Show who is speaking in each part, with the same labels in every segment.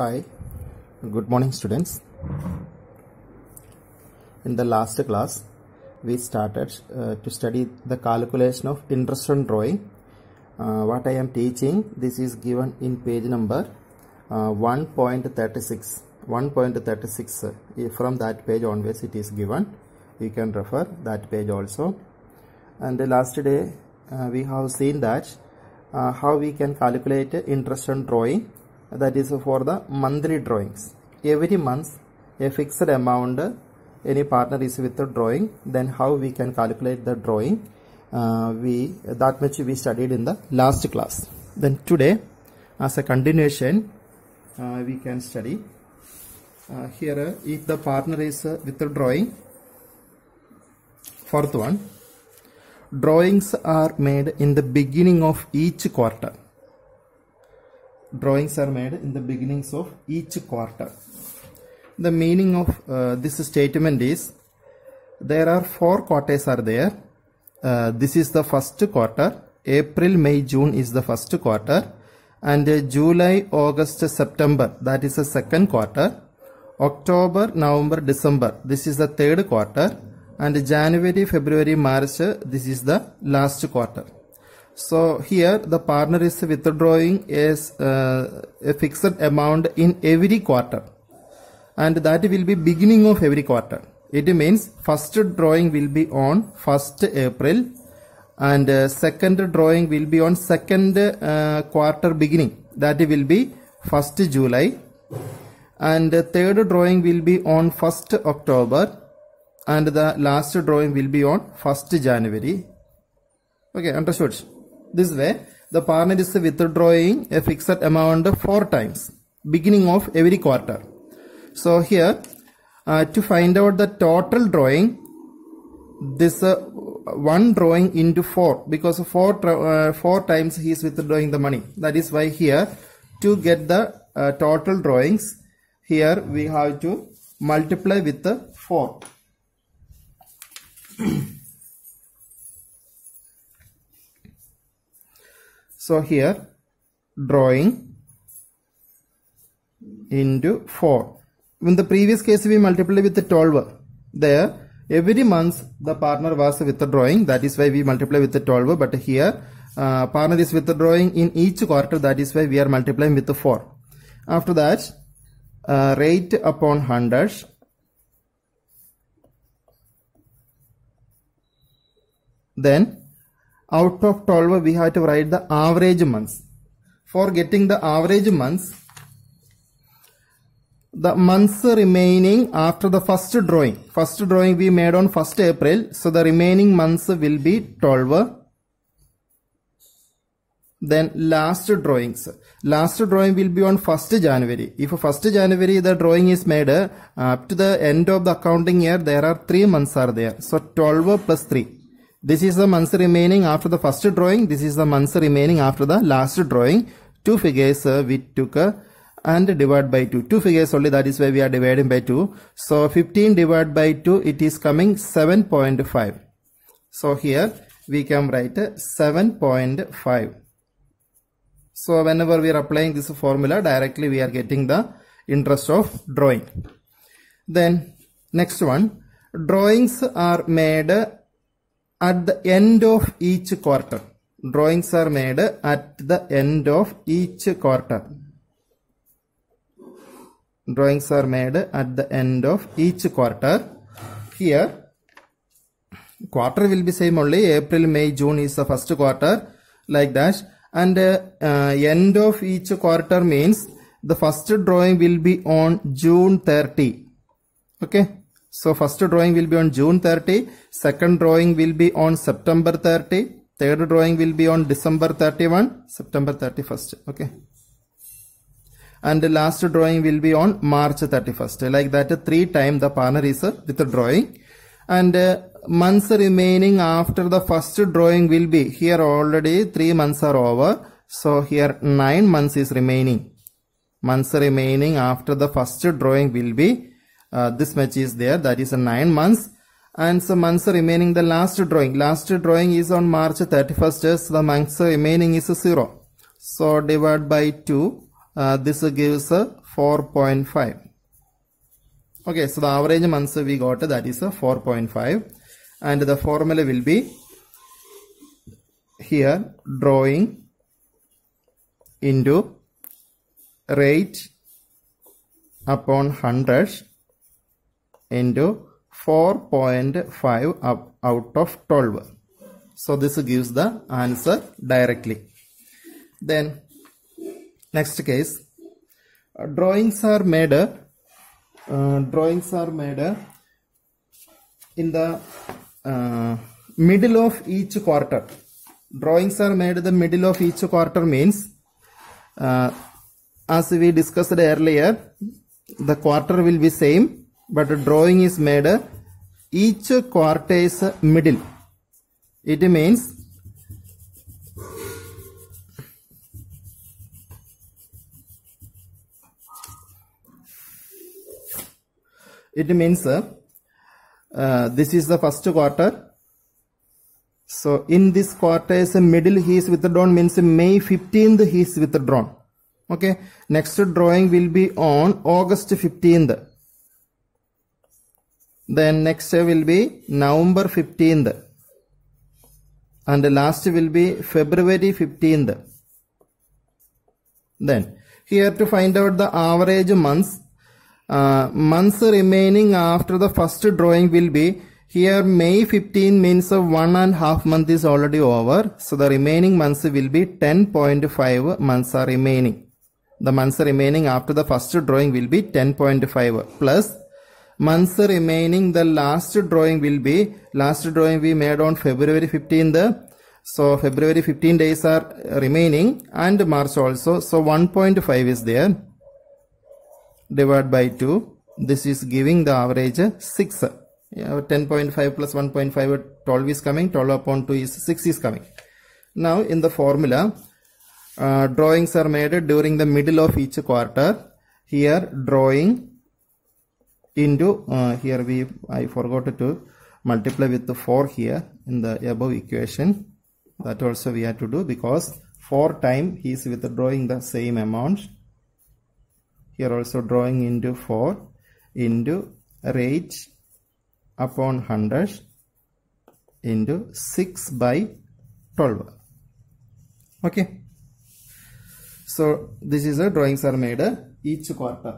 Speaker 1: Hi, good morning students. In the last class, we started uh, to study the calculation of interest on drawing. Uh, what I am teaching, this is given in page number uh, 1.36. 1.36 uh, from that page onwards it is given. You can refer that page also. And the last day uh, we have seen that uh, how we can calculate interest on drawing that is for the monthly drawings every month a fixed amount any partner is with the drawing then how we can calculate the drawing uh, we that much we studied in the last class then today as a continuation uh, we can study uh, here if the partner is with the drawing fourth one drawings are made in the beginning of each quarter drawings are made in the beginnings of each quarter. The meaning of uh, this statement is there are four quarters are there. Uh, this is the first quarter. April, May, June is the first quarter. And uh, July, August, September that is the second quarter. October, November, December this is the third quarter. And January, February, March this is the last quarter. So here the partner is withdrawing uh, a fixed amount in every quarter and that will be beginning of every quarter. It means first drawing will be on 1st April and uh, second drawing will be on second uh, quarter beginning that will be 1st July and third drawing will be on 1st October and the last drawing will be on 1st January. Okay understood. This way, the partner is withdrawing a fixed amount four times, beginning of every quarter. So here, uh, to find out the total drawing, this uh, one drawing into four because four uh, four times he is withdrawing the money. That is why here to get the uh, total drawings, here we have to multiply with the four. So here drawing into 4. In the previous case we multiplied with 12. There every month the partner was withdrawing that is why we multiply with 12 but here uh, partner is withdrawing in each quarter that is why we are multiplying with 4. After that uh, rate upon 100 then out of 12 we have to write the average months for getting the average months the months remaining after the first drawing first drawing we made on 1st April so the remaining months will be 12 then last drawings last drawing will be on 1st January if 1st January the drawing is made uh, up to the end of the accounting year there are 3 months are there so 12 plus 3 this is the months remaining after the first drawing. This is the months remaining after the last drawing. Two figures uh, we took uh, and divide by 2. Two figures only that is why we are dividing by 2. So 15 divided by 2 it is coming 7.5. So here we can write uh, 7.5. So whenever we are applying this formula directly we are getting the interest of drawing. Then next one drawings are made at the end of each quarter, drawings are made at the end of each quarter. Drawings are made at the end of each quarter. Here, quarter will be same only. April, May, June is the first quarter like that. And uh, uh, end of each quarter means the first drawing will be on June 30. Okay. So first drawing will be on June 30, second drawing will be on September 30, third drawing will be on December 31, September 31st. Okay. And the last drawing will be on March 31st. Like that, three times the partner is uh, withdrawing. And uh, months remaining after the first drawing will be here already three months are over. So here nine months is remaining. Months remaining after the first drawing will be uh, this much is there that is a 9 months and some months remaining the last drawing last drawing is on March 31st so the months remaining is 0 so divide by 2 uh, this gives 4.5 okay so the average months we got that is 4.5 and the formula will be here drawing into rate upon 100 into 4.5 up out of 12. So this gives the answer directly. Then next case uh, drawings are made uh, drawings are made in the uh, middle of each quarter. Drawings are made the middle of each quarter means uh, as we discussed earlier the quarter will be same but a drawing is made each is middle it means it means uh, this is the first quarter so in this quarter a middle he is withdrawn means May 15th he is withdrawn. Okay. Next drawing will be on August 15th. Then next will be November 15th. And the last will be February 15th. Then here to find out the average months. Uh, months remaining after the first drawing will be here May 15 means of one and half month is already over. So the remaining months will be 10.5 months are remaining. The months remaining after the first drawing will be 10.5 plus months remaining the last drawing will be last drawing we made on February 15th so February 15 days are remaining and March also so 1.5 is there divide by 2 this is giving the average 6 yeah, 10.5 plus 1.5 12 is coming 12 upon 2 is 6 is coming now in the formula uh, drawings are made during the middle of each quarter here drawing into uh, here we I forgot to multiply with the 4 here in the above equation that also we have to do because 4 time he is withdrawing the same amount here also drawing into 4 into rate upon 100 into 6 by 12 okay so this is a drawings are made uh, each quarter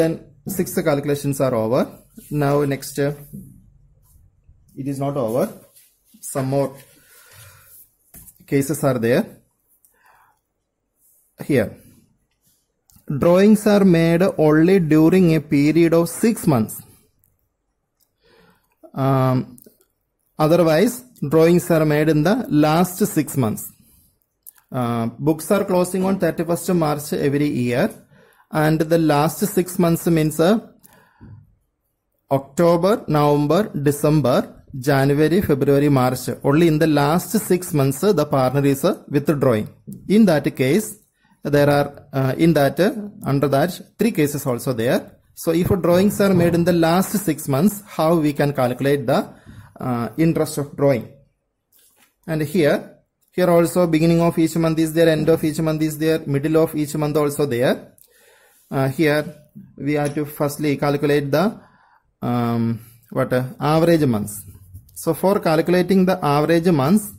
Speaker 1: then six calculations are over now next uh, it is not over some more cases are there here drawings are made only during a period of six months um, otherwise drawings are made in the last six months uh, books are closing on 31st march every year and the last six months means uh, October, November, December, January, February, March. Only in the last six months the partner is uh, withdrawing. In that case, there are uh, in that uh, under that three cases also there. So if drawings are made in the last six months, how we can calculate the uh, interest of drawing? And here, here also beginning of each month is there, end of each month is there, middle of each month also there uh, here we are to firstly calculate the um, what uh, average months so for calculating the average months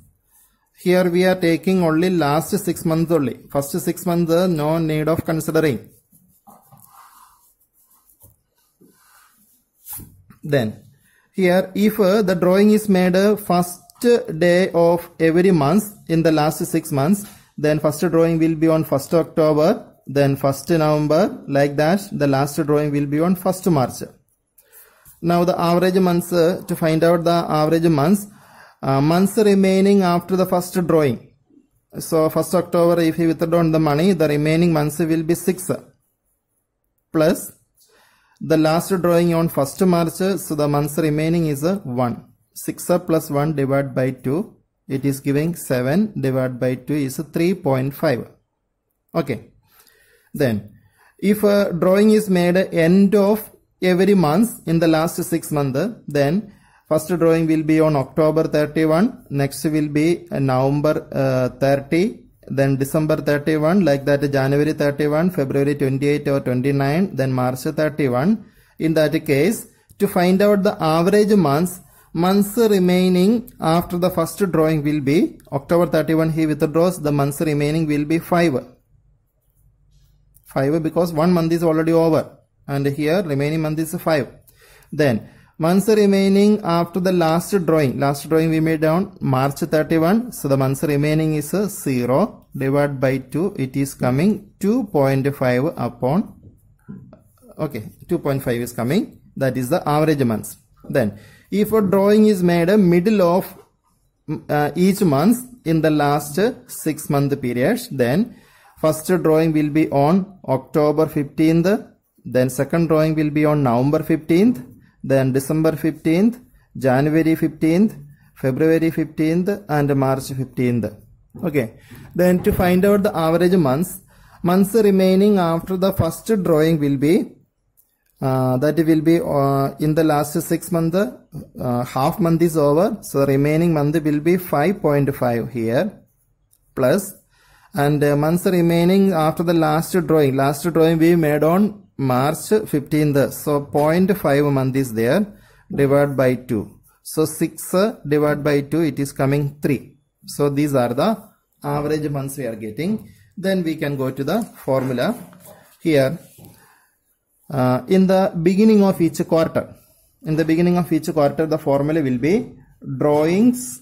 Speaker 1: here we are taking only last six months only first six months uh, no need of considering then here if uh, the drawing is made uh, first day of every month in the last six months then first drawing will be on 1st October then 1st November like that the last drawing will be on 1st March. Now the average months uh, to find out the average months uh, months remaining after the first drawing. So 1st October if he withdraw the money the remaining months will be 6 plus the last drawing on 1st March so the months remaining is uh, 1. 6 plus 1 divided by 2 it is giving 7 divided by 2 is 3.5 okay then, if a drawing is made end of every month in the last six months, then first drawing will be on October 31, next will be November uh, 30, then December 31, like that January 31, February 28 or 29, then March 31. In that case, to find out the average months, months remaining after the first drawing will be October 31 he withdraws the months remaining will be 5 5 because one month is already over and here remaining month is 5. Then months remaining after the last drawing, last drawing we made down March 31. So the months remaining is 0 divided by 2. It is coming 2.5 upon, okay, 2.5 is coming. That is the average months. Then if a drawing is made a middle of mm, uh, each month in the last 6 month periods, then First drawing will be on October 15th, then second drawing will be on November 15th, then December 15th, January 15th, February 15th and March 15th. Okay. Then to find out the average months, months remaining after the first drawing will be uh, that will be uh, in the last six month uh, half month is over so remaining month will be 5.5 here plus and uh, months remaining after the last drawing. Last drawing we made on March 15th. So 0.5 month is there divided by 2. So 6 uh, divided by 2 it is coming 3. So these are the average months we are getting. Then we can go to the formula here. Uh, in the beginning of each quarter, in the beginning of each quarter the formula will be drawings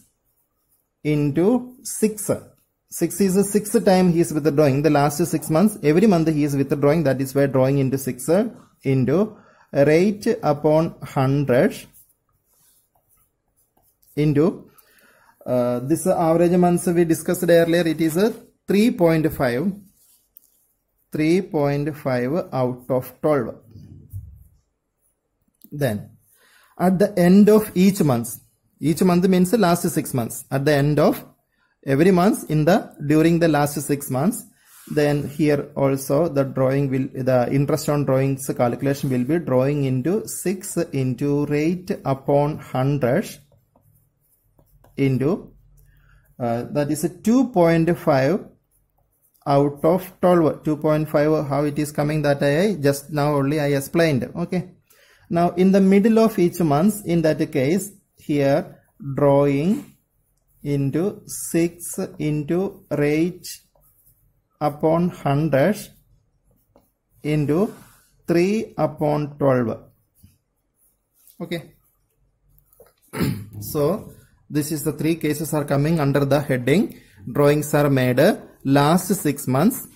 Speaker 1: into 6 6 is a sixth time he is withdrawing the last six months every month he is withdrawing that is why drawing into 6 uh, into rate upon 100 into uh, this average months we discussed earlier it is a uh, 3.5 3.5 out of 12 then at the end of each month each month means the last six months at the end of every month in the during the last six months then here also the drawing will the interest on drawings calculation will be drawing into 6 into rate upon 100 into uh, that is 2.5 out of 12 2.5 how it is coming that i just now only i explained okay now in the middle of each month in that case here drawing into 6 into rate upon 100 into 3 upon 12 okay so this is the three cases are coming under the heading drawings are made last six months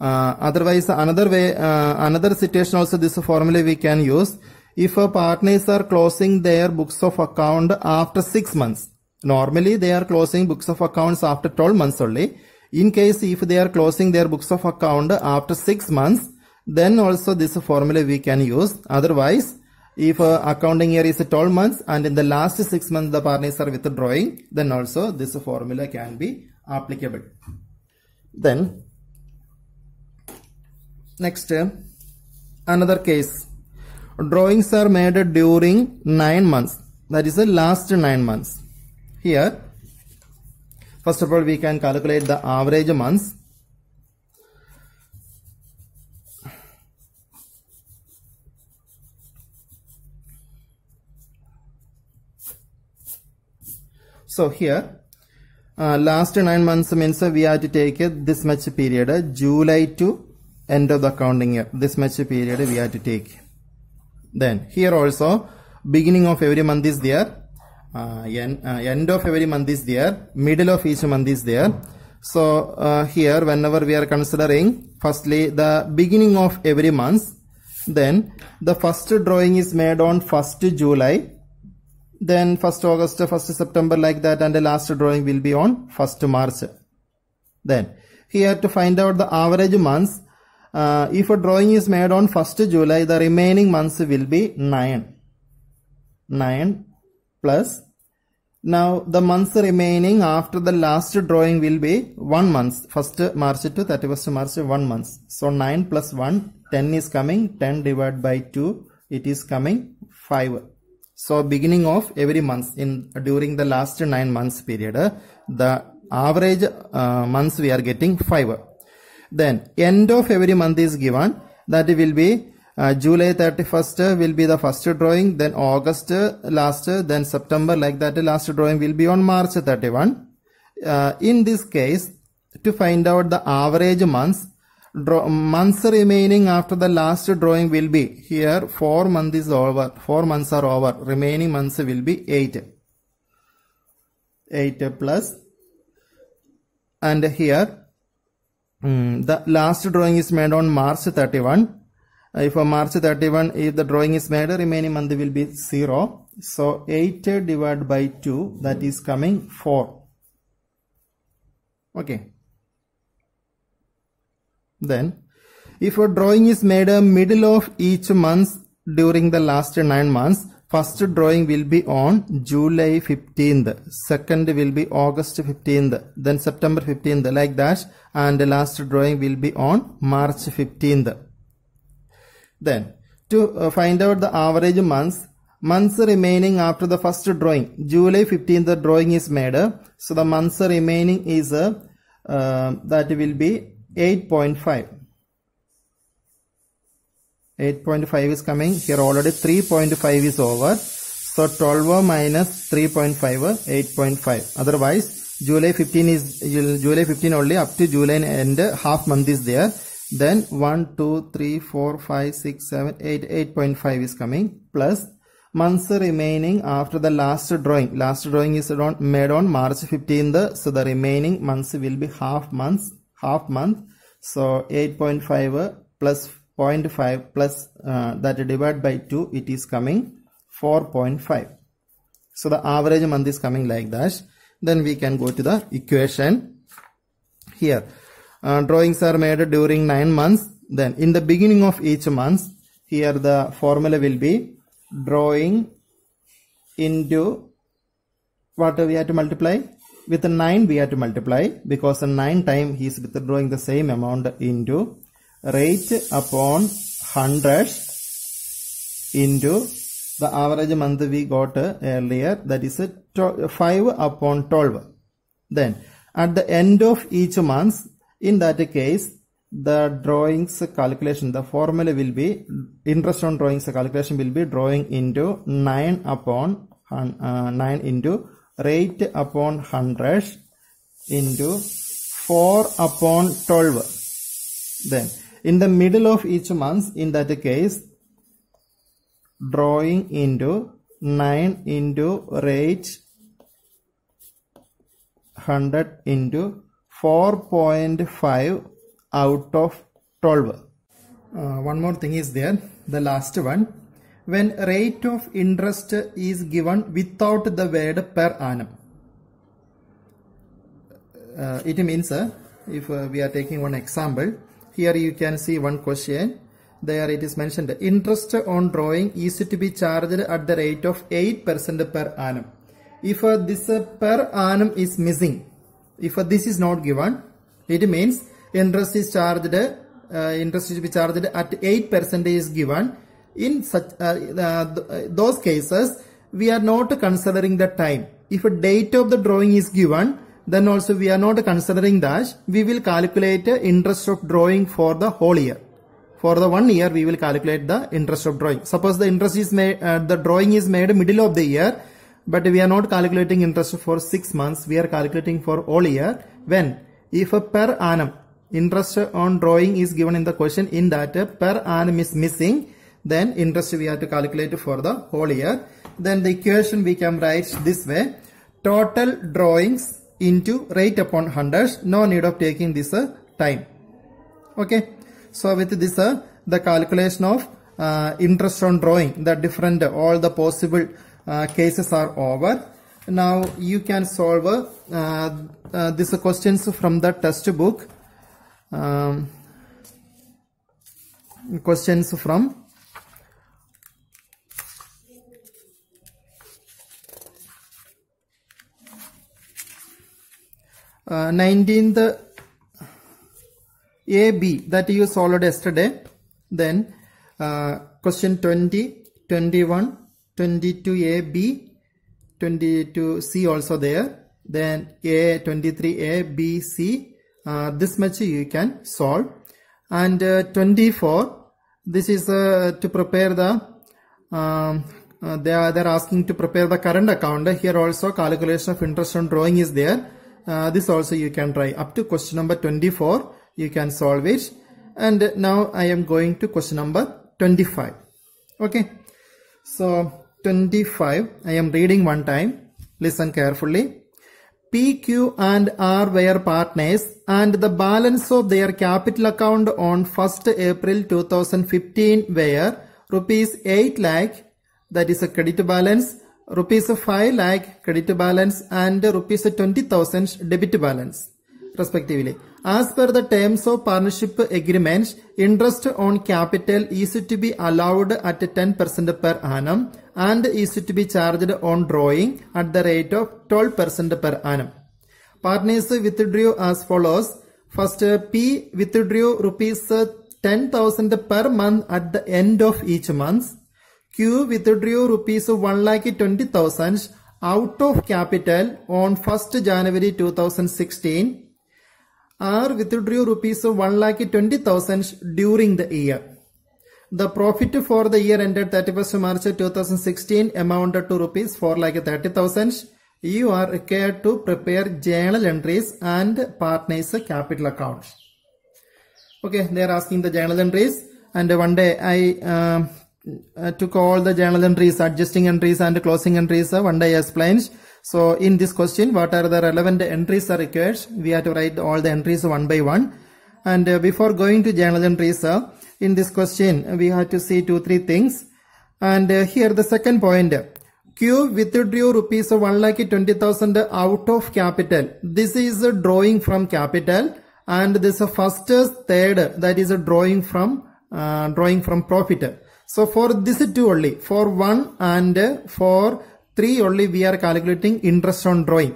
Speaker 1: uh, otherwise another way uh, another situation also this formula we can use if a partners are closing their books of account after six months Normally, they are closing books of accounts after 12 months only. In case if they are closing their books of account after 6 months, then also this formula we can use. Otherwise, if uh, accounting year is 12 months and in the last 6 months the partners are withdrawing, then also this formula can be applicable. Then, next, uh, another case. Drawings are made during 9 months. That is the last 9 months here, first of all, we can calculate the average months. So here, uh, last nine months means we have to take uh, this much period, uh, July to end of the accounting year. This much period we have to take. Then here also, beginning of every month is there uh, end, uh, end of every month is there middle of each month is there so uh, here whenever we are considering firstly the beginning of every month then the first drawing is made on 1st July then 1st August 1st September like that and the last drawing will be on 1st March then here to find out the average months uh, if a drawing is made on 1st July the remaining months will be 9 9 plus. Now the months remaining after the last drawing will be 1 month. 1st March to 31st March 1 month. So 9 plus 1, 10 is coming, 10 divided by 2, it is coming 5. So beginning of every month in during the last 9 months period, the average uh, months we are getting 5. Then end of every month is given that will be uh, July 31st will be the first drawing, then August uh, last, uh, then September like that last drawing will be on March 31. Uh, in this case, to find out the average months, draw, months remaining after the last drawing will be here 4 months is over, 4 months are over, remaining months will be 8. 8 plus and here um, the last drawing is made on March 31 uh, if for March 31 if the drawing is made remaining month will be 0 so 8 divided by 2 that is coming 4 okay then if a drawing is made a uh, middle of each month during the last 9 months first drawing will be on July 15th second will be August 15th then September 15th like that and the last drawing will be on March 15th then, to uh, find out the average months, months remaining after the first drawing, July 15th the drawing is made. So the months remaining is, uh, um, that will be 8.5. 8.5 is coming here already 3.5 is over so 12 minus 3.5 8.5 otherwise july 15 is july 15 only up to july end half month is there then 1 2 3 4 5 6 7 8 8.5 is coming plus months remaining after the last drawing last drawing is made on march 15th so the remaining months will be half months half month so 8.5 plus 0.5 plus uh, that divided by 2 it is coming 4.5 so the average month is coming like that then we can go to the equation here uh, drawings are made during 9 months then in the beginning of each month here the formula will be drawing into what we have to multiply with 9 we have to multiply because 9 time he is withdrawing the same amount into rate upon 100 into the average month we got earlier that is 5 upon 12 then at the end of each month in that case, the drawings calculation, the formula will be interest on drawings calculation will be drawing into 9 upon uh, 9 into rate upon 100 into 4 upon 12. Then in the middle of each month, in that case, drawing into 9 into rate 100 into 4.5 out of 12 uh, one more thing is there the last one when rate of interest is given without the word per annum uh, it means uh, if uh, we are taking one example here you can see one question there it is mentioned interest on drawing is to be charged at the rate of 8% per annum if uh, this uh, per annum is missing if this is not given it means interest is charged uh, interest to be charged at 8% is given in such uh, uh, those cases we are not considering the time if a date of the drawing is given then also we are not considering that we will calculate interest of drawing for the whole year for the one year we will calculate the interest of drawing suppose the interest is made uh, the drawing is made middle of the year but we are not calculating interest for 6 months we are calculating for all year when if per annum interest on drawing is given in the question in that per annum is missing then interest we have to calculate for the whole year then the equation we can write this way total drawings into rate upon 100 no need of taking this uh, time okay so with this uh, the calculation of uh, interest on drawing the different all the possible uh, cases are over. Now you can solve uh, uh, these questions from the test book. Um, questions from uh, 19th AB that you solved yesterday then uh, question 20 21 22a b 22c also there then a 23a b c uh, this much you can solve and uh, 24 this is uh, to prepare the um, uh, they are they're asking to prepare the current account here also calculation of interest on drawing is there uh, this also you can try up to question number 24 you can solve it and now i am going to question number 25 okay so 25 I am reading one time. Listen carefully. PQ and R were partners and the balance of their capital account on 1st April 2015 were rupees 8 lakh that is a credit balance, rupees 5 lakh credit balance and rupees 20,000 debit balance. Respectively as per the terms of partnership agreement interest on capital is to be allowed at ten percent per annum and is to be charged on drawing at the rate of twelve percent per annum partners withdrew as follows first P withdrew rupees ten thousand per month at the end of each months Q withdrew rupees one lakh twenty thousand out of capital on first January two thousand sixteen are withdrew rupees of 1 lakh 20,000 during the year. The profit for the year ended 31st March 2016 amounted to rupees 4 lakh 30,000. You are required to prepare journal entries and partners capital account. Okay, they are asking the journal entries and one day I uh, took all the journal entries, adjusting entries and closing entries. Uh, one day I explained So in this question, what are the relevant entries are required? We have to write all the entries one by one. And uh, before going to general entries, in this question, we have to see two, three things. And uh, here the second point, Q withdrew rupees 1 lakh 20,000 out of capital. This is a drawing from capital and this is first third that is a drawing from uh, drawing from profit. So for this two only for one and uh, for 3 only we are calculating interest on drawing.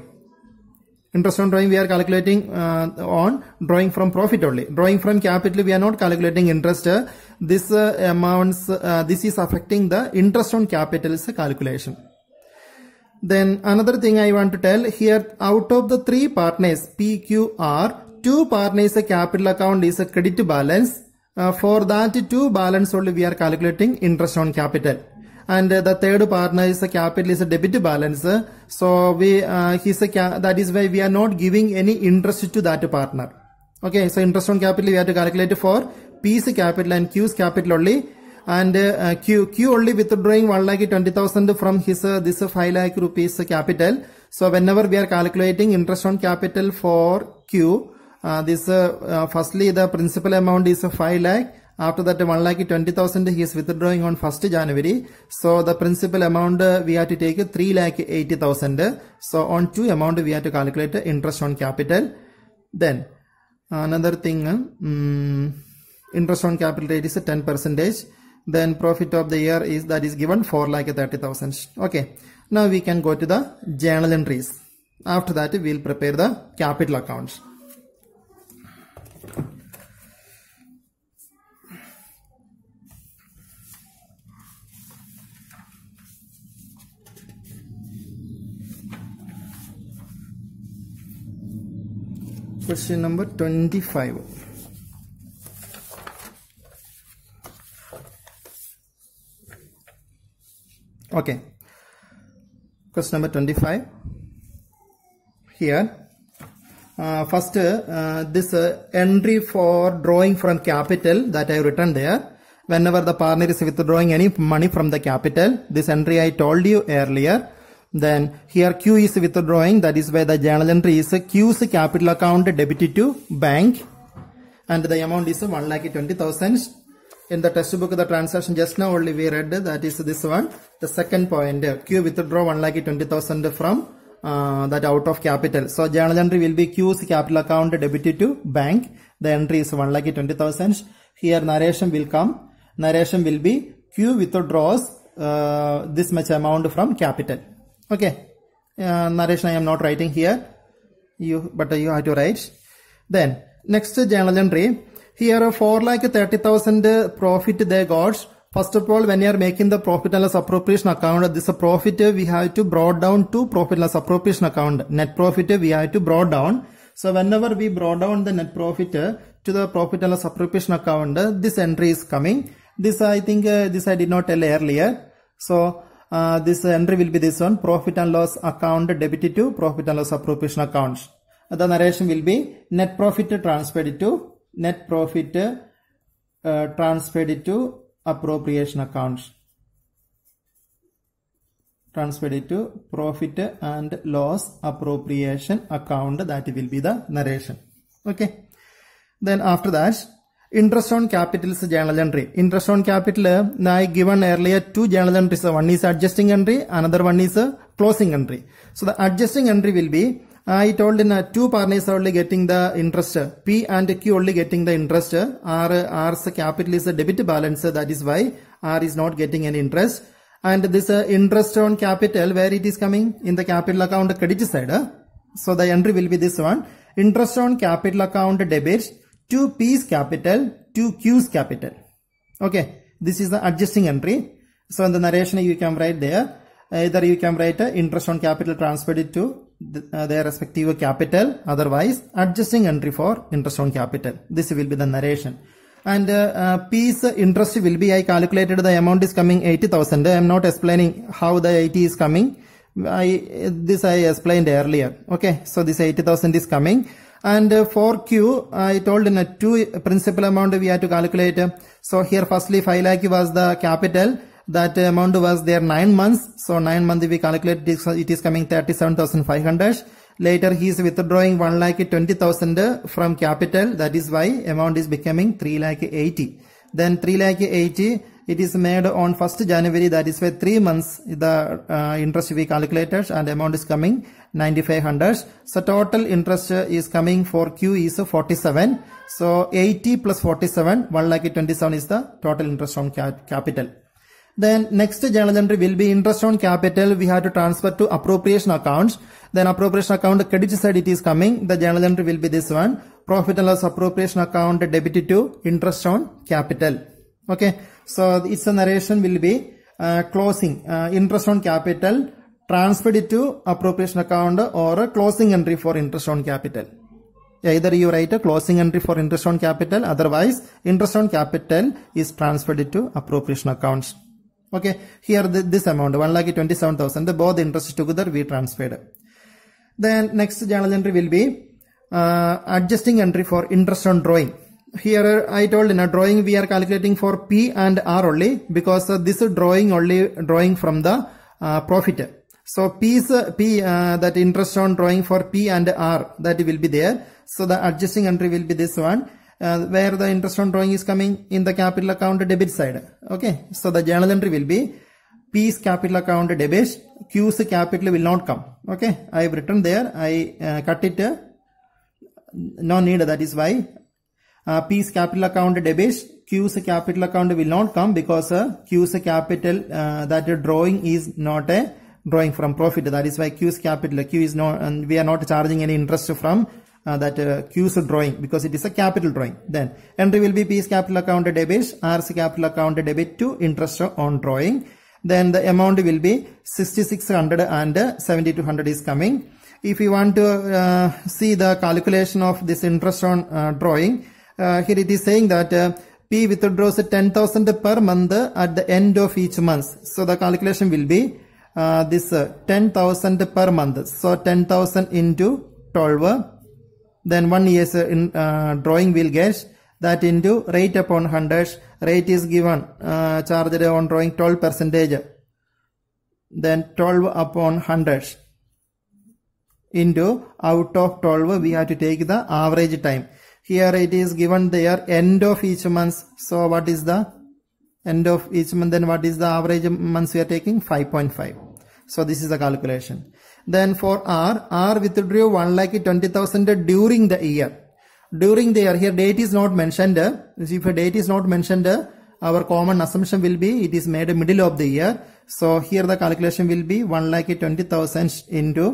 Speaker 1: Interest on drawing we are calculating uh, on drawing from profit only. Drawing from capital we are not calculating interest. This uh, amounts, uh, this is affecting the interest on capital is a calculation. Then another thing I want to tell here out of the three partners PQR, two partners capital account is a credit balance. Uh, for that two balance only we are calculating interest on capital and uh, the third partner is a capital is a debit balance so we uh, he's a that is why we are not giving any interest to that partner okay so interest on capital we have to calculate for p's capital and q's capital only and uh, q q only withdrawing 1 lakh 20000 from his uh, this 5 lakh rupees capital so whenever we are calculating interest on capital for q uh, this uh, uh, firstly the principal amount is 5 lakh after that one 20,000 he is withdrawing on 1st January. So the principal amount uh, we have to take three lakh eighty thousand. So on two amount we have to calculate interest on capital. Then another thing, um, interest on capital rate is 10 percentage. Then profit of the year is that is given thirty thousand. Okay. Now we can go to the journal entries. After that we'll prepare the capital accounts. question number 25 okay question number 25 here uh, first uh, this uh, entry for drawing from capital that I have written there whenever the partner is withdrawing any money from the capital this entry I told you earlier then here Q is withdrawing. That is where the journal entry is Q's capital account debited to bank. And the amount is 1 lakh 20,000. In the test book, the transaction just now only we read that is this one. The second point Q withdraw 1 lakh 20,000 from uh, that out of capital. So journal entry will be Q's capital account debited to bank. The entry is 1 lakh 20,000. Here narration will come. Narration will be Q withdraws uh, this much amount from capital okay uh, narration i am not writing here you but you have to write then next journal entry here 4 like 30000 profit they got First of all, when you are making the profit and loss appropriation account, this profit we have to brought down to profit and loss appropriation account. Net profit we have to brought down. So whenever we brought down the net profit to the profit and loss appropriation account, this entry is coming. This I think uh, this I did not tell earlier. So uh, this uh, entry will be this one profit and loss account debit to profit and loss appropriation accounts uh, the narration will be net profit transferred to net profit uh, transferred to appropriation accounts transferred to profit and loss appropriation account that will be the narration okay then after that Interest on capital is journal entry. Interest on capital, I given earlier two journal entries. One is adjusting entry, another one is uh, closing entry. So the adjusting entry will be, I told in uh, two partners are only getting the interest. P and Q only getting the interest. R, R's capital is a debit balance. That is why R is not getting any interest. And this uh, interest on capital, where it is coming? In the capital account credit side. So the entry will be this one. Interest on capital account debit 2p's capital, 2q's capital. Okay, this is the adjusting entry. So in the narration you can write there, either you can write uh, interest on capital transferred it to the, uh, their respective capital, otherwise adjusting entry for interest on capital. This will be the narration. And uh, uh, P's interest will be, I calculated the amount is coming 80,000. I am not explaining how the 80 is coming. I, this I explained earlier. Okay, so this 80,000 is coming and uh, for Q, I told in a two principal amount we had to calculate. So here firstly 5 lakh was the capital. That amount was there 9 months. So 9 months we calculate it is coming 37,500. Later he is withdrawing 1 lakh 20,000 from capital. That is why amount is becoming 3 lakh 80. Then 3 lakh 80 it is made on 1st January that is why 3 months the uh, interest we calculated and amount is coming 9500. So total interest is coming for Q is 47. So 80 plus 47, 1 lakh 27 is the total interest on cap capital. Then next general entry will be interest on capital. We have to transfer to appropriation accounts. Then appropriation account credit side it is coming. The general entry will be this one. Profit and loss appropriation account debit to interest on capital. Okay. So its narration will be uh, closing uh, interest on capital transferred it to appropriation account or a closing entry for interest on capital. Either you write a closing entry for interest on capital, otherwise interest on capital is transferred to appropriation accounts. Okay, here the, this amount, 1 lakh 27,000, the both interest together we transferred. Then next journal entry will be uh, adjusting entry for interest on drawing. Here uh, I told in a drawing we are calculating for P and R only because uh, this drawing only drawing from the uh, profit. So P's, uh, P, uh, that interest on drawing for P and R, that will be there. So the adjusting entry will be this one, uh, where the interest on drawing is coming in the capital account debit side. Okay. So the journal entry will be P's capital account debit, Q's capital will not come. Okay. I have written there. I uh, cut it. No need. That is why uh, P's capital account debit, Q's capital account will not come because uh, Q's capital, uh, that drawing is not a drawing from profit that is why Q is capital q is not and we are not charging any interest from uh, that uh, Q's drawing because it is a capital drawing. Then entry will be P's capital account debit, R's capital account debit to interest on drawing. Then the amount will be 6600 and 7200 is coming. If you want to uh, see the calculation of this interest on uh, drawing, uh, here it is saying that uh, P withdraws 10,000 per month at the end of each month. So the calculation will be uh, this uh, 10,000 per month. So 10,000 into 12. Then one year's uh, in, uh, drawing will get that into rate upon 100. Rate is given charged on drawing 12 percentage. Then 12 upon 100 into out of 12 we have to take the average time. Here it is given their end of each month. So what is the end of each month then what is the average months we are taking 5.5 so this is the calculation then for r r withdrew 1 lakh 20000 during the year during the year here date is not mentioned if a date is not mentioned our common assumption will be it is made middle of the year so here the calculation will be 1 lakh 20000 into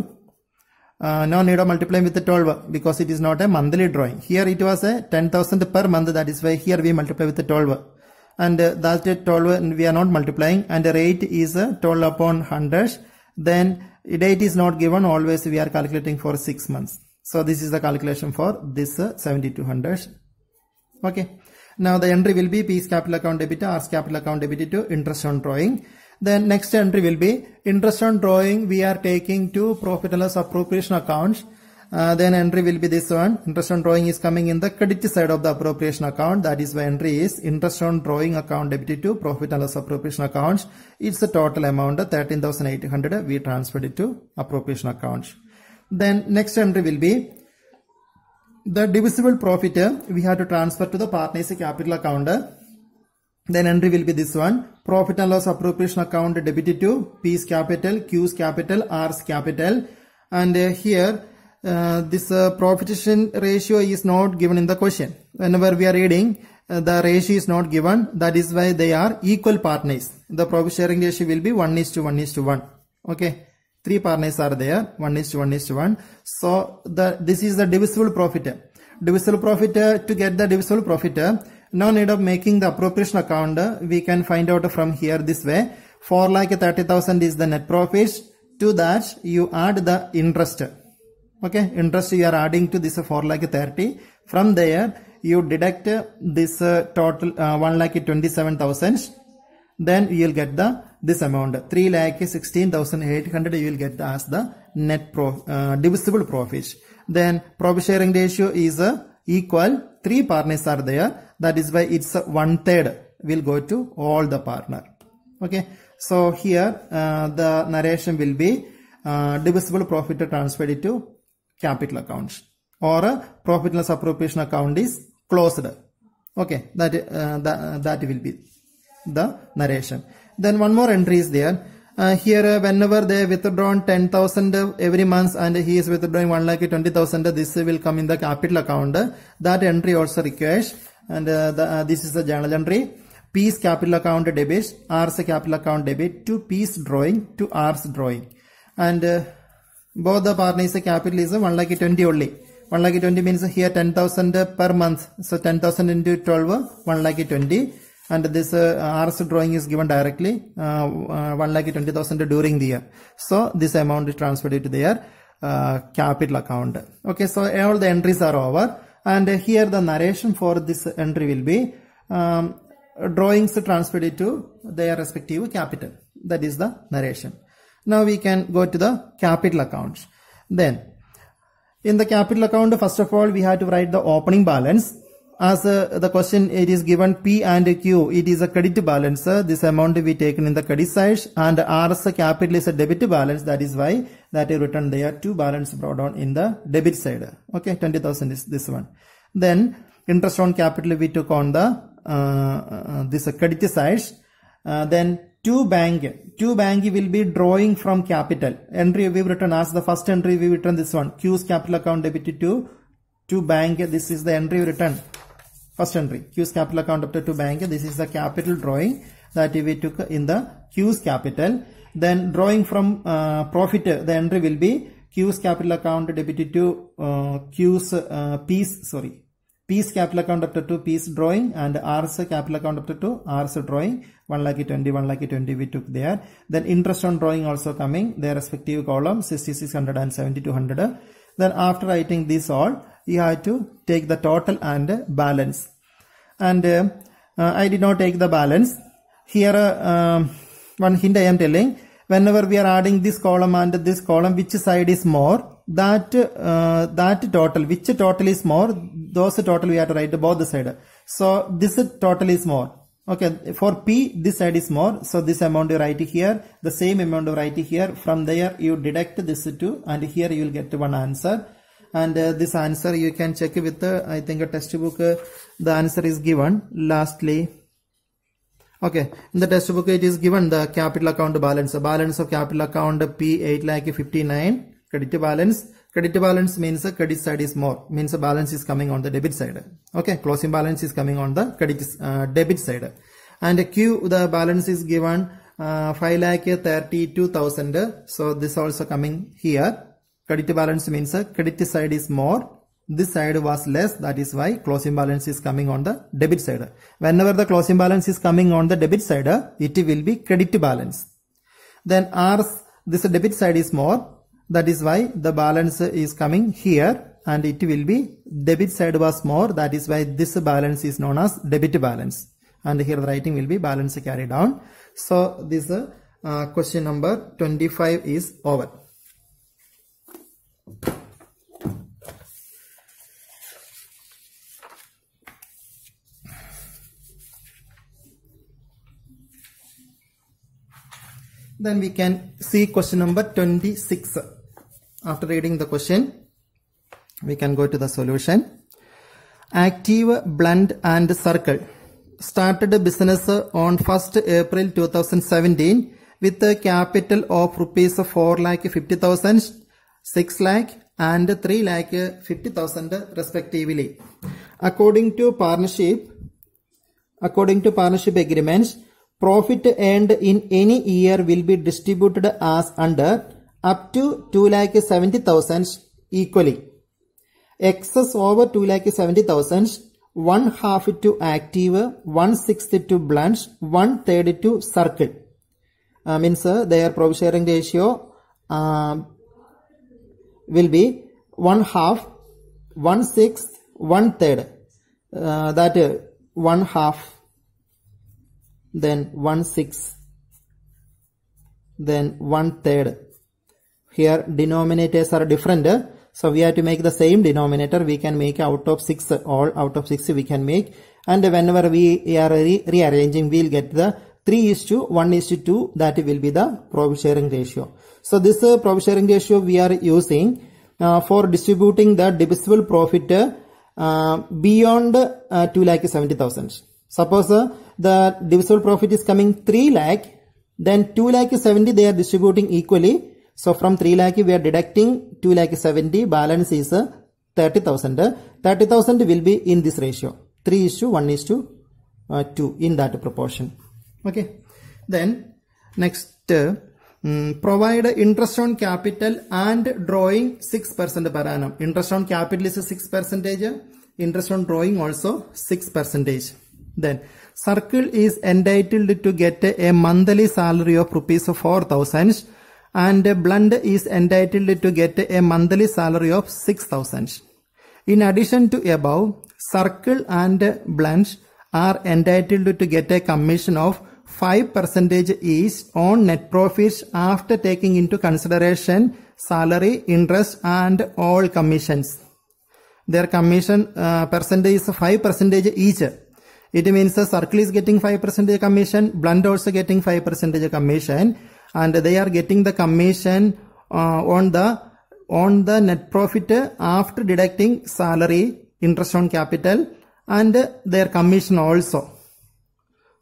Speaker 1: uh, no need of multiplying with the 12 because it is not a monthly drawing here it was a 10000 per month that is why here we multiply with the 12 and uh, that's 12 we are not multiplying and rate is uh, 12 upon 100 then date is not given always we are calculating for 6 months so this is the calculation for this uh, 7200 okay now the entry will be P's capital account debit R's capital account debit to interest on drawing then next entry will be interest on drawing we are taking to profit and loss appropriation accounts uh, then entry will be this one interest on drawing is coming in the credit side of the appropriation account that is why entry is interest on drawing account debited to profit and loss appropriation accounts it's the total amount 13800 we transferred it to appropriation accounts then next entry will be the divisible profit we have to transfer to the partners capital account then entry will be this one profit and loss appropriation account debited to p's capital q's capital r's capital and uh, here uh, this uh, proportion ratio is not given in the question. Whenever we are reading, uh, the ratio is not given. That is why they are equal partners. The profit sharing ratio will be 1 is to 1 is to 1. Okay. Three partners are there. 1 is to 1 is to 1. So the, this is the divisible profit. Divisible profit, to get the divisible profit, no need of making the appropriation account. We can find out from here this way. 4 like 30,000 is the net profit. To that, you add the interest okay interest you are adding to this 4 lakh 30 from there you deduct this uh, total uh, 1 lakh 27000 then you will get the this amount 3 lakh 16800 you will get the, as the net pro, uh, divisible profit then profit sharing ratio is uh, equal three partners are there that is why it's uh, one third will go to all the partner okay so here uh, the narration will be uh, divisible profit transferred to capital accounts or a uh, profit and loss appropriation account is closed okay that uh, that, that will be the narration then one more entry is there uh, here uh, whenever they withdrawn 10,000 every month and he is withdrawing 1 lakh 20,000 this will come in the capital account that entry also requires and uh, the, uh, this is the journal entry P's capital account debit R's capital account debit to P's drawing to R's drawing and both the partners capitalism 1 lakh 20 only. 1 lakh 20 means here 10,000 per month. So 10,000 into 12, 1 lakh 20. And this uh, RS drawing is given directly uh, uh, 1 lakh 20,000 during the year. So this amount is transferred to their uh, capital account. Okay, so all the entries are over. And here the narration for this entry will be um, drawings transferred to their respective capital. That is the narration. Now we can go to the capital accounts. Then in the capital account, first of all, we have to write the opening balance. As uh, the question, it is given P and Q. It is a credit balance. This amount we taken in the credit side and RS capital is a debit balance. That is why that is written there. Two balance brought on in the debit side. Okay. 20,000 is this one. Then interest on capital we took on the, uh, uh, this credit side. Uh, then two bank two bank will be drawing from capital entry we've written as the first entry we've written this one q's capital account debit to to bank this is the entry written first entry q's capital account debit to bank this is the capital drawing that we took in the q's capital then drawing from uh, profit the entry will be q's capital account debit to uh, q's uh, sorry piece capital account up to 2 piece drawing and R's capital account up to 2 R's drawing 1 lakh 20 1 lakh 20 we took there then interest on drawing also coming their respective column 6600 and 7200 then after writing this all you have to take the total and balance and uh, uh, I did not take the balance here uh, one hint I am telling whenever we are adding this column and this column which side is more that uh, that total which total is more those total we have to write above the side. So this total is more. Okay, for P, this side is more. So this amount you write here, the same amount you write here. From there, you deduct this two and here you will get one answer. And uh, this answer you can check with, uh, I think, a textbook. Uh, the answer is given. Lastly, Okay, in the textbook it is given the capital account balance. balance of capital account P 8 lakh 59 credit balance Credit balance means the credit side is more, means the balance is coming on the debit side. Okay, closing balance is coming on the credit uh, debit side. And Q, the balance is given uh, 5 lakh 32,000. So this also coming here. Credit balance means the credit side is more, this side was less that is why closing balance is coming on the debit side whenever the closing balance is coming on the debit side it will be credit balance then ours this debit side is more that is why the balance is coming here and it will be debit side was more. That is why this balance is known as debit balance. And here the writing will be balance carried on. So this uh, question number 25 is over. Then we can see question number 26. After reading the question, we can go to the solution. Active blend, and Circle started a business on 1st April 2017 with a capital of rupees 4 lakh 50,000, 6 lakh and 3 lakh 50,000 respectively. According to partnership, according to partnership agreements, profit earned in any year will be distributed as under up to 2 lakh 70,000 equally. Excess over 2 lakh 70,000, one half to active, one sixth to blunt, one third to circle. Uh, means uh, their profit sharing ratio uh, will be one half, one sixth, one third. Uh, that uh, one half, then one sixth, then one third here denominators are different. So we have to make the same denominator. We can make out of 6, all out of 6 we can make. And whenever we are re rearranging, we'll get the 3 is to 1 is to 2. That will be the profit sharing ratio. So this uh, profit sharing ratio we are using uh, for distributing the divisible profit uh, beyond uh, 2 lakh 70,000. Suppose uh, the divisible profit is coming 3 lakh, then 2 lakh 70 they are distributing equally so from 3 lakh we are deducting 2 lakh 70 balance is uh, 30,000. 30,000 will be in this ratio 3 is to 1 is to uh, 2 in that proportion. Okay. Then next uh, um, provide interest on capital and drawing 6% per annum. Interest on capital is 6 percentage. Interest on drawing also 6 percentage. Then circle is entitled to get a monthly salary of rupees 4,000 and Blunt is entitled to get a monthly salary of 6000. In addition to above, Circle and Blunt are entitled to get a commission of 5% each on net profits after taking into consideration salary, interest and all commissions. Their commission uh, percentage is 5% each. It means the circle is getting 5% commission, Blunt also getting 5% commission and they are getting the commission uh, on the on the net profit after deducting salary interest on capital and their commission also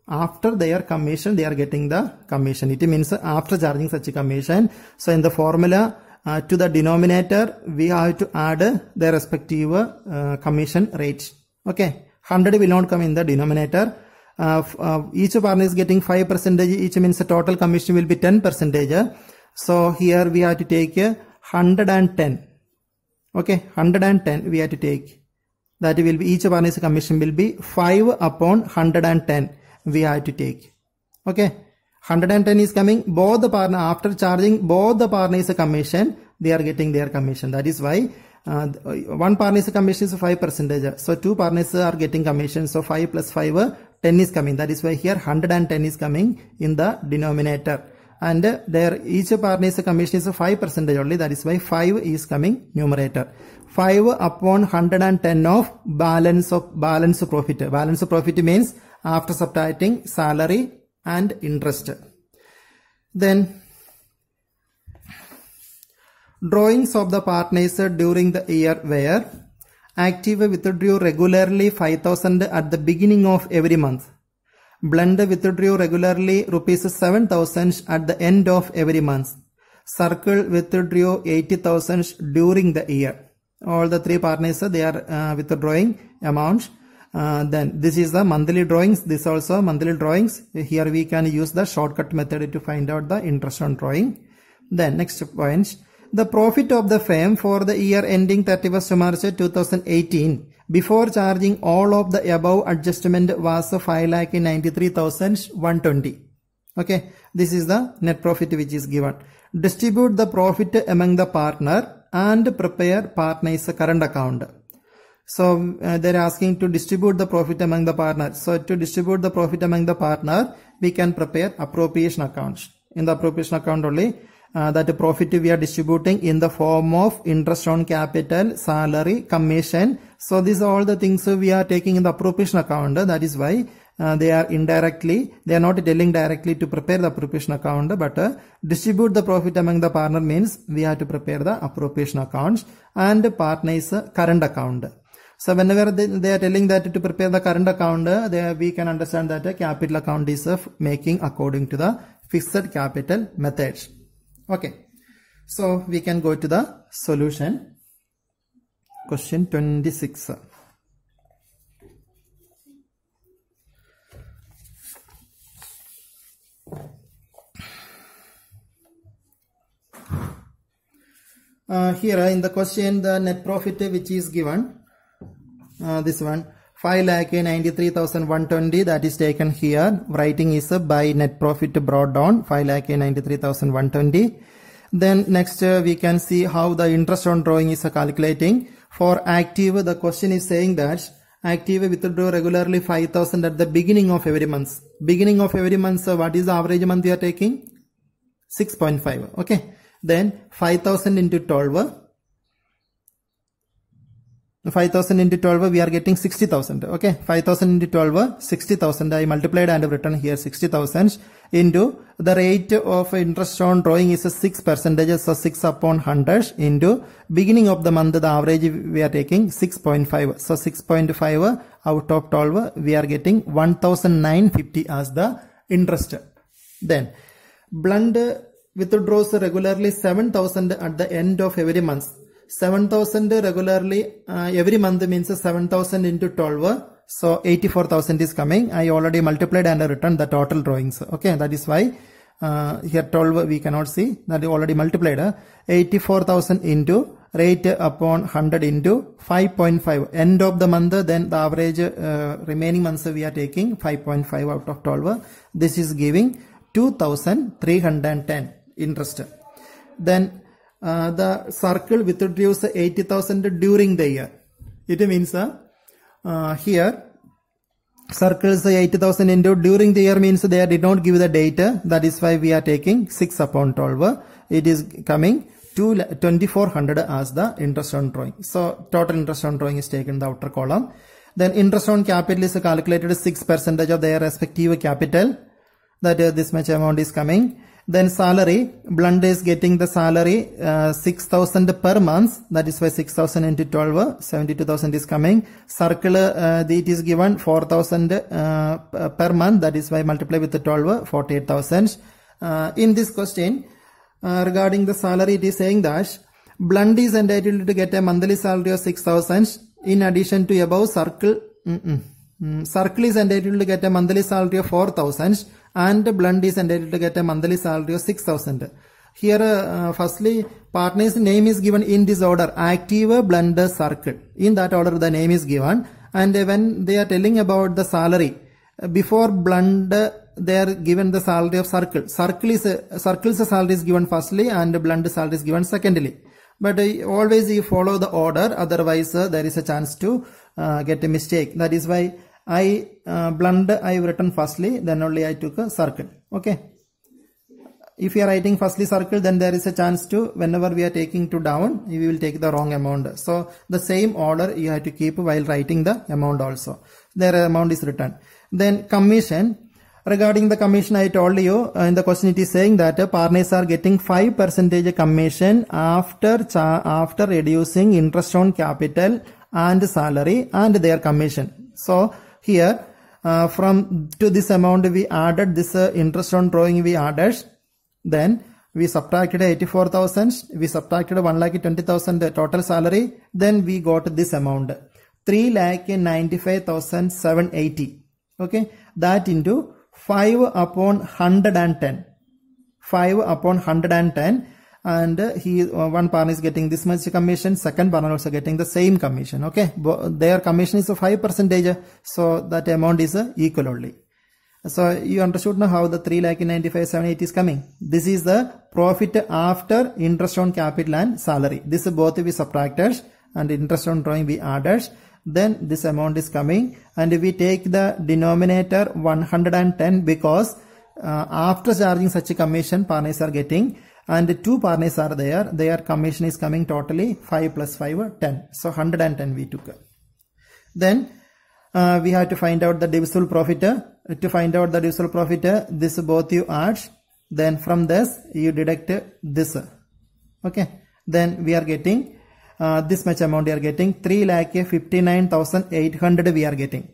Speaker 1: after their commission they are getting the commission it means after charging such a commission so in the formula uh, to the denominator we have to add their respective uh, commission rates okay 100 will not come in the denominator uh, uh, each partner is getting 5 percentage each means the total commission will be 10 percentage so here we have to take 110 okay 110 we have to take that will be each partner's commission will be 5 upon 110 we have to take okay 110 is coming both the partner after charging both the partners' a commission they are getting their commission that is why uh, one partner's commission is 5 percentage so two partners are getting commission so 5 plus 5 10 is coming that is why here 110 is coming in the denominator and there each partner's commission is 5 percent only that is why 5 is coming numerator 5 upon 110 of balance of balance profit balance profit means after subtracting salary and interest then drawings of the partners during the year where. Active withdrew regularly 5000 at the beginning of every month. Blend withdrew regularly rupees 7000 at the end of every month. Circle withdrew 80,000 during the year. All the three partners, they are uh, withdrawing amounts. Uh, then this is the monthly drawings. This also monthly drawings. Here we can use the shortcut method to find out the interest on drawing. Then next point, the profit of the firm for the year ending 31st March 2018 before charging all of the above adjustment was 5 93,120. Okay, this is the net profit which is given. Distribute the profit among the partner and prepare partner's current account. So uh, they're asking to distribute the profit among the partner. So to distribute the profit among the partner, we can prepare appropriation accounts. In the appropriation account only, uh, that profit we are distributing in the form of interest on capital, salary, commission. So these are all the things we are taking in the appropriation account. That is why uh, they are indirectly, they are not telling directly to prepare the appropriation account, but uh, distribute the profit among the partner means we have to prepare the appropriation accounts and partner's current account. So whenever they, are telling that to prepare the current account, we can understand that a capital account is uh, making according to the fixed capital methods. Okay. So we can go to the solution. Question 26. Uh, here in the question the net profit which is given uh, this one 5 lakh 93,120 that is taken here. Writing is uh, by net profit brought down 5 lakh 93,120. Then next uh, we can see how the interest on drawing is uh, calculating. For active the question is saying that active withdraw regularly 5000 at the beginning of every month. Beginning of every month so uh, what is the average month you are taking? 6.5 okay. Then 5000 into 12 5000 into 12 we are getting 60000 okay 5000 into 12 60000 i multiplied and written here 60000 into the rate of interest on drawing is 6 percentage so 6 upon 100 into beginning of the month the average we are taking 6.5 so 6.5 out of 12 we are getting 1950 as the interest then blend withdraws regularly 7000 at the end of every month 7000 regularly uh, every month means 7000 into 12 so 84000 is coming i already multiplied and I returned the total drawings okay that is why uh, here 12 we cannot see that is already multiplied uh, 84000 into rate upon 100 into 5.5 end of the month then the average uh, remaining months we are taking 5.5 out of 12 this is giving 2310 interest then uh, the circle withdraws 80,000 during the year. It means uh, uh, here circles 80,000 into during the year means they did not give the data. That is why we are taking 6 upon 12. It is coming to 2400 as the interest on drawing. So total interest on drawing is taken the outer column. Then interest on capital is calculated 6 percent of their respective capital. That uh, this much amount is coming then salary, Blunt is getting the salary uh, 6,000 per month. That is why 6,000 into 12, 72,000 is coming. Circle uh, it is given 4,000 uh, per month. That is why multiply with the 12, 48,000. Uh, in this question, uh, regarding the salary, it is saying that Blunt is entitled to get a monthly salary of 6,000 in addition to above circle. Mm -mm. Circle is entitled to get a monthly salary of 4000 and Blunt is entitled to get a monthly salary of 6000. Here, uh, firstly, partner's name is given in this order, Active, Blunt, Circle. In that order, the name is given. And when they are telling about the salary, before Blunt, they are given the salary of Circle. Circle is, uh, Circle's salary is given firstly and Blunt salary is given secondly. But uh, always you follow the order, otherwise uh, there is a chance to uh, get a mistake. That is why I uh, blunder I have written firstly, then only I took a circle. Okay. If you are writing firstly circle, then there is a chance to, whenever we are taking to down, we will take the wrong amount. So the same order you have to keep while writing the amount also. Their amount is written. Then commission, regarding the commission I told you uh, in the question it is saying that uh, partners are getting 5 percentage commission after after reducing interest on capital and salary and their commission. So here uh, from to this amount we added this uh, interest on drawing we added. Then we subtracted 84,000. We subtracted one lakh 1,20,000 total salary. Then we got this amount. three lakh 3,95,780. Okay. That into 5 upon 110. 5 upon 110 and he uh, one partner is getting this much commission second partner also getting the same commission okay their commission is a five percentage so that amount is uh, equal only so you understood now how the 3 lakh in 95 780 is coming this is the profit after interest on capital and salary this both we subtracted and interest on drawing we added then this amount is coming and we take the denominator 110 because uh, after charging such a commission partners are getting and the two partners are there their commission is coming totally 5 plus 5 10 so 110 we took then uh, we have to find out the divisible profit to find out the divisible profit this both you add then from this you deduct this okay then we are getting uh, this much amount we are getting 3 lakh 59800 we are getting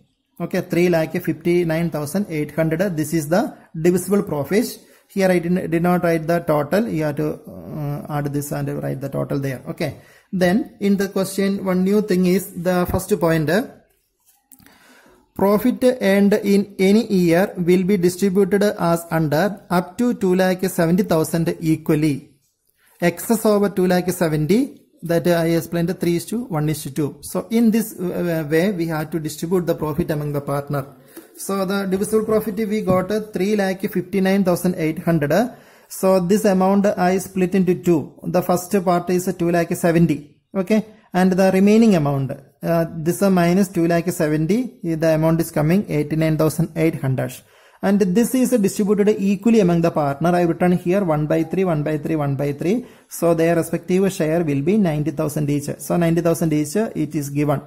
Speaker 1: okay 3 lakh 59800 this is the divisible profit here I did, did not write the total you have to uh, add this and write the total there okay then in the question one new thing is the first point profit earned in any year will be distributed as under up to 2 lakh 70,000 equally excess over 2 lakh 70 that I explained 3 is to 1 is to 2. So in this uh, way we have to distribute the profit among the partner. So the divisible profit we got 3 lakh 59,800. So this amount I split into two. The first part is 2 lakh 70. Okay. And the remaining amount, uh, this is minus 2 lakh 70. The amount is coming 89,800. And this is distributed equally among the partner. I written here 1 by 3, 1 by 3, 1 by 3. So their respective share will be 90,000 each. So 90,000 each it is given.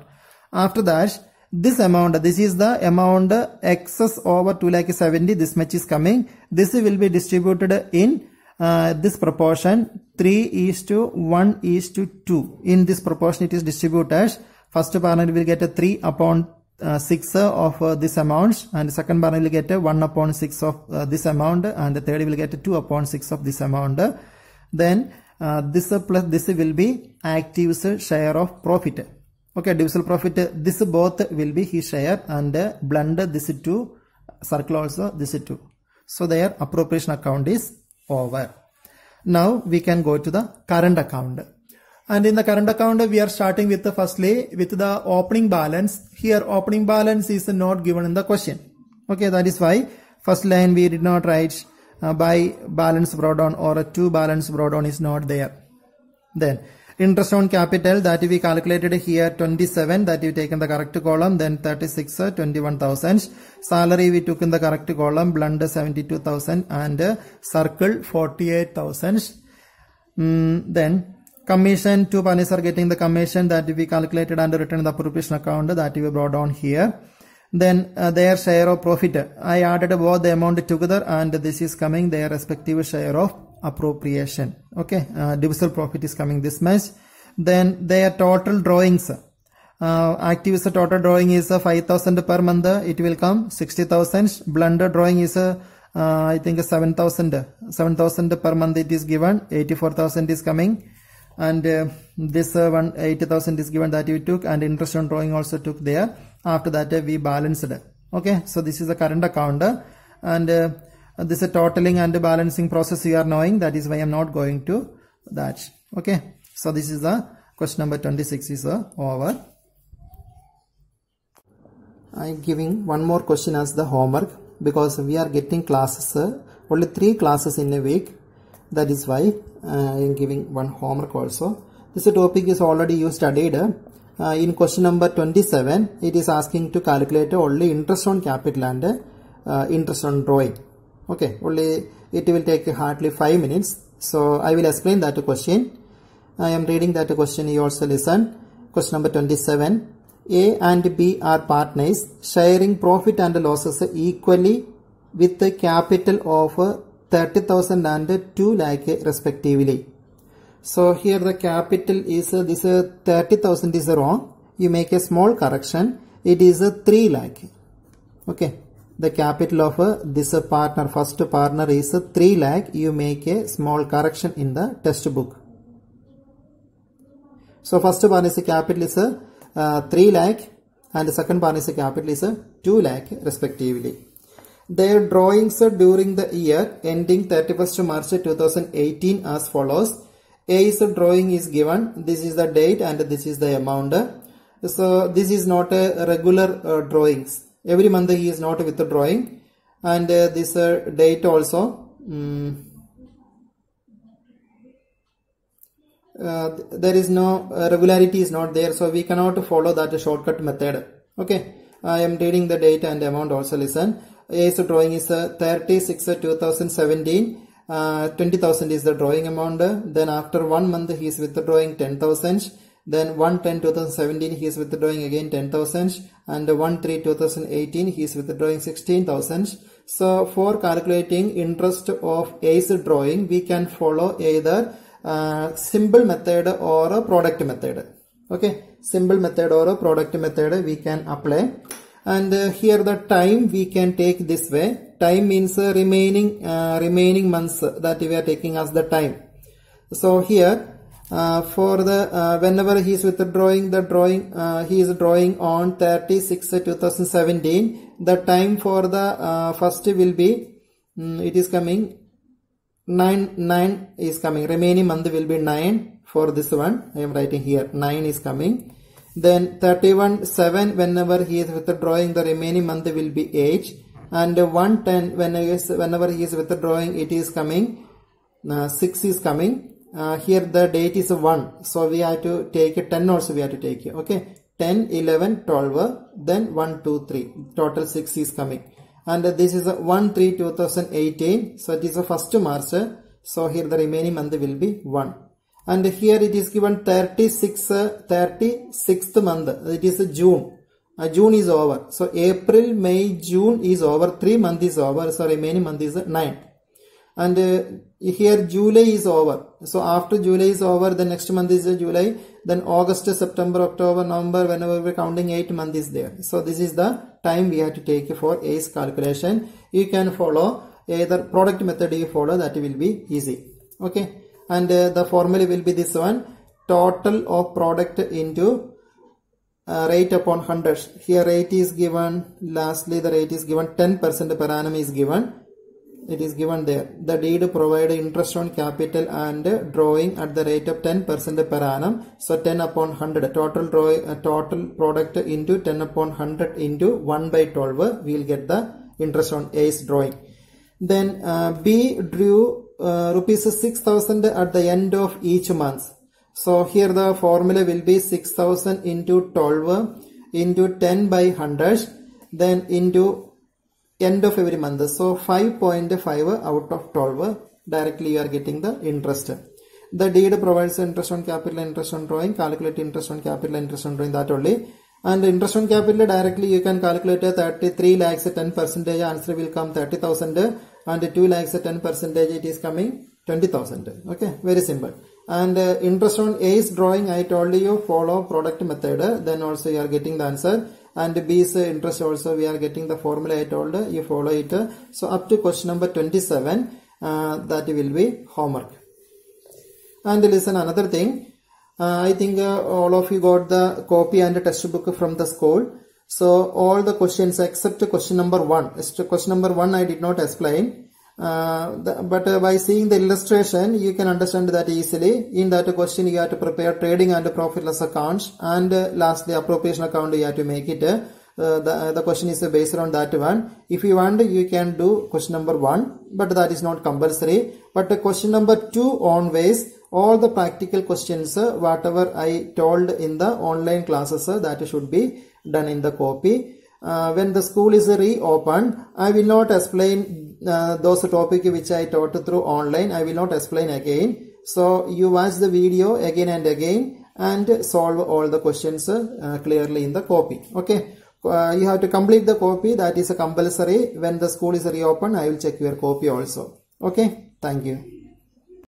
Speaker 1: After that, this amount this is the amount excess over 2 lakh 70 this much is coming this will be distributed in uh, this proportion 3 is to 1 is to 2 in this proportion it is distributed first partner will get a 3 upon uh, 6 of uh, this amount and second partner will get a 1 upon 6 of uh, this amount and the third will get a 2 upon 6 of this amount then uh, this plus this will be active share of profit Okay, divisible profit, this both will be his share and blend this two, circle also this two. So their appropriation account is over. Now we can go to the current account. And in the current account, we are starting with the firstly with the opening balance. Here opening balance is not given in the question. Okay, that is why first line we did not write uh, by balance brought on or a balance brought on is not there. Then Interest on capital that we calculated here 27 that we taken the correct column then 36 uh, 21,000. Salary we took in the correct column blunder 72,000 and uh, circle 48,000. Mm, then commission to are getting the commission that we calculated and written in the appropriation account that we brought on here then uh, their share of profit. I added both the amount together and this is coming their respective share of appropriation okay uh, profit is coming this much then their total drawings uh, total drawing is a uh, 5000 per month it will come 60000 blunder drawing is a uh, uh, I think 7000 7000 per month it is given 84000 is coming and uh, this uh, 80000 is given that we took and interest on drawing also took there after that uh, we balanced okay so this is the current account and uh, uh, this is a totaling and a balancing process you are knowing that is why i'm not going to that okay so this is the question number 26 is uh, over i'm giving one more question as the homework because we are getting classes uh, only three classes in a week that is why uh, i'm giving one homework also this topic is already you studied uh, in question number 27 it is asking to calculate only interest on capital and uh, interest on drawing okay only it will take hardly 5 minutes so I will explain that question I am reading that question you also listen question number 27 A and B are partners sharing profit and losses equally with a capital of 30,000 and 2 lakh respectively so here the capital is this 30,000 is wrong you make a small correction it is 3 lakh okay the capital of this partner first partner is 3 lakh you make a small correction in the test book so first one is a capital is uh, 3 lakh and the second one is a capital is 2 lakh respectively their drawings during the year ending 31st March 2018 as follows a is a drawing is given this is the date and this is the amount so this is not a regular uh, drawings every month he is not withdrawing and uh, this uh, date also um, uh, there is no uh, regularity is not there so we cannot follow that shortcut method okay I am reading the date and amount also listen is drawing is uh, 36 uh, 2017 20,000 is the drawing amount then after one month he is withdrawing 10,000 then 1 10 2017 he is withdrawing again 10,000 and 1 3 2018 he is withdrawing 16,000. So for calculating interest of ACE drawing we can follow either uh, simple method or a product method. Okay, simple method or a product method we can apply and uh, here the time we can take this way time means uh, remaining uh, remaining months that we are taking as the time so here uh, for the uh, whenever he is withdrawing the drawing uh, he is drawing on 36 2017 the time for the first will be um, it is coming 9 9 is coming remaining month will be 9 for this one i am writing here 9 is coming then 31 7 whenever he is withdrawing the remaining month will be 8 and 110 whenever he is withdrawing it is coming uh, 6 is coming uh, here the date is 1 so we have to take 10 also we have to take okay 10 11 12 then 1 2 3 total 6 is coming and this is 1 3 2018 so it is the first march so here the remaining month will be 1 and here it is given 36 36th uh, month it is june uh, june is over so april may june is over 3 month is over so remaining month is 9 and uh, here July is over. So after July is over, the next month is July, then August, September, October, November, whenever we're counting 8 months is there. So this is the time we have to take for A's calculation. You can follow either product method you follow that will be easy. Okay. And uh, the formula will be this one. Total of product into uh, rate upon 100. Here rate is given. Lastly, the rate is given 10% per annum is given it is given there. The deed provide interest on capital and drawing at the rate of 10% per annum. So 10 upon 100 total draw, uh, total product into 10 upon 100 into 1 by 12 we will get the interest on A's drawing. Then uh, B drew uh, rupees 6000 at the end of each month. So here the formula will be 6000 into 12 into 10 by 100 then into end of every month. So 5.5 out of 12 directly you are getting the interest. The deed provides interest on capital interest on drawing, calculate interest on capital interest on drawing that only. And interest on capital directly you can calculate 33 lakhs 10 percentage answer will come 30,000 and 2 lakhs 10 percentage it is coming 20,000. Okay, very simple. And uh, interest on ACE drawing I told you follow product method then also you are getting the answer and B is interest also we are getting the formula I told you follow it. So up to question number 27 uh, that will be homework. And listen another thing. Uh, I think uh, all of you got the copy and the textbook from the school. So all the questions except question number 1. Question number 1 I did not explain uh, the, but uh, by seeing the illustration, you can understand that easily. In that question, you have to prepare trading and profit loss accounts, and uh, lastly, appropriation account. You have to make it. Uh, the, uh, the question is based on that one. If you want, you can do question number one, but that is not compulsory. But question number two always, all the practical questions, whatever I told in the online classes, that should be done in the copy uh, when the school is reopened, I will not explain uh, those topics which I taught through online. I will not explain again. So you watch the video again and again and solve all the questions uh, clearly in the copy. Okay. Uh, you have to complete the copy. That is a compulsory. When the school is reopened, I will check your copy also. Okay. Thank you.